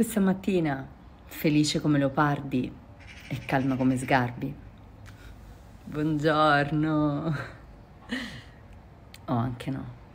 questa mattina, felice come leopardi e calma come sgarbi. Buongiorno. O oh, anche no.